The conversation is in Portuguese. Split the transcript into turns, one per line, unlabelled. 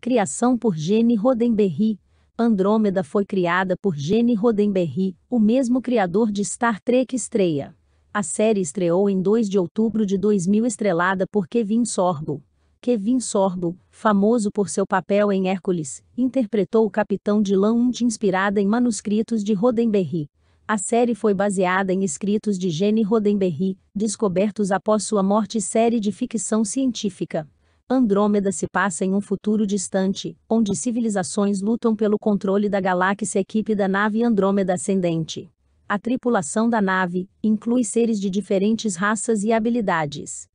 Criação por Gene Roddenberry.
Andrômeda foi criada por Gene Roddenberry, o mesmo criador de Star Trek Estreia. A série estreou em 2 de outubro de 2000 estrelada por Kevin Sorbo. Kevin Sorbo, famoso por seu papel em Hércules, interpretou o capitão de Launt inspirada em manuscritos de Roddenberry. A série foi baseada em escritos de Gene Roddenberry, descobertos após sua morte série de ficção científica. Andrômeda se passa em um futuro distante, onde civilizações lutam pelo controle da galáxia equipe da nave Andrômeda Ascendente. A tripulação da nave inclui seres de diferentes raças e habilidades.